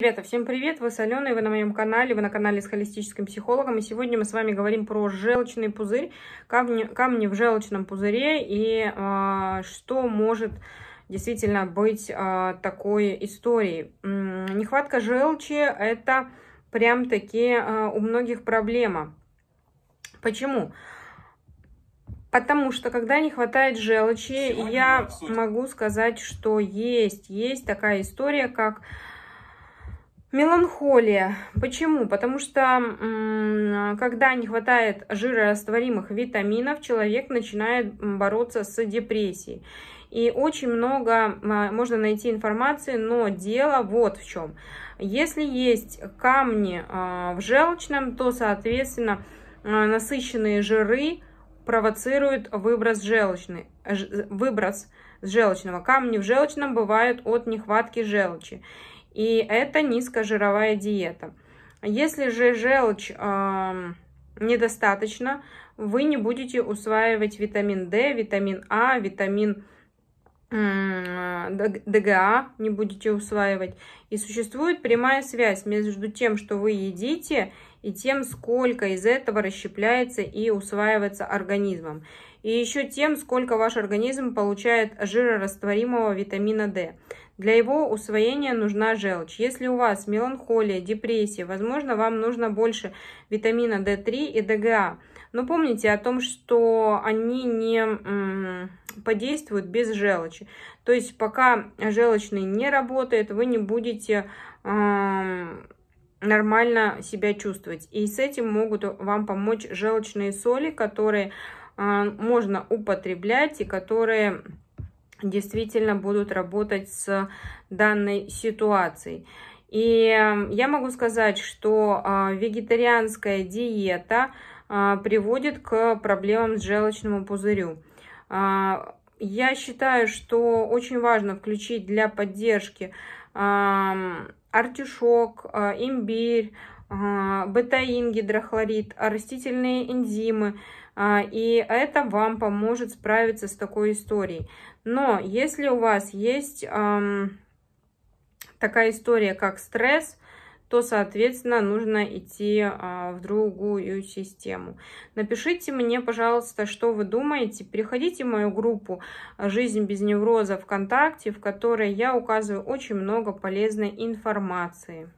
Ребята, всем привет! Вы соленые, вы на моем канале, вы на канале с холистическим психологом. И сегодня мы с вами говорим про желчный пузырь, камни, камни в желчном пузыре и э, что может действительно быть э, такой историей. Нехватка желчи – это прям-таки э, а, у многих проблема. Почему? Потому что когда не хватает желчи, Сегодня я могу сказать, что есть, есть такая история, как Меланхолия. Почему? Потому что когда не хватает жирорастворимых витаминов, человек начинает бороться с депрессией. И очень много можно найти информации, но дело вот в чем. Если есть камни а, в желчном, то, соответственно, а, насыщенные жиры провоцируют выброс желчный, выброс желчного. Камни в желчном бывают от нехватки желчи. И это низкожировая диета. Если же желчь э, недостаточно, вы не будете усваивать витамин D, витамин А, витамин э, ДГА не будете усваивать. И существует прямая связь между тем, что вы едите, и тем, сколько из этого расщепляется и усваивается организмом. И еще тем, сколько ваш организм получает жирорастворимого витамина D. Для его усвоения нужна желчь. Если у вас меланхолия, депрессия, возможно, вам нужно больше витамина D3 и DGA. А. Но помните о том, что они не подействуют без желчи. То есть пока желчный не работает, вы не будете нормально себя чувствовать. И с этим могут вам помочь желчные соли, которые а, можно употреблять и которые действительно будут работать с данной ситуацией. И я могу сказать, что а, вегетарианская диета а, приводит к проблемам с желчным пузырю. Я считаю, что очень важно включить для поддержки артишок, а, имбирь, а, бетаин гидрохлорид, растительные энзимы. А, и это вам поможет справиться с такой историей. Но если у вас есть такая история, как стресс, то, соответственно, нужно идти а, в другую систему. Напишите мне, пожалуйста, что вы думаете. Переходите в мою группу «Жизнь без невроза» ВКонтакте, в которой я указываю очень много полезной информации.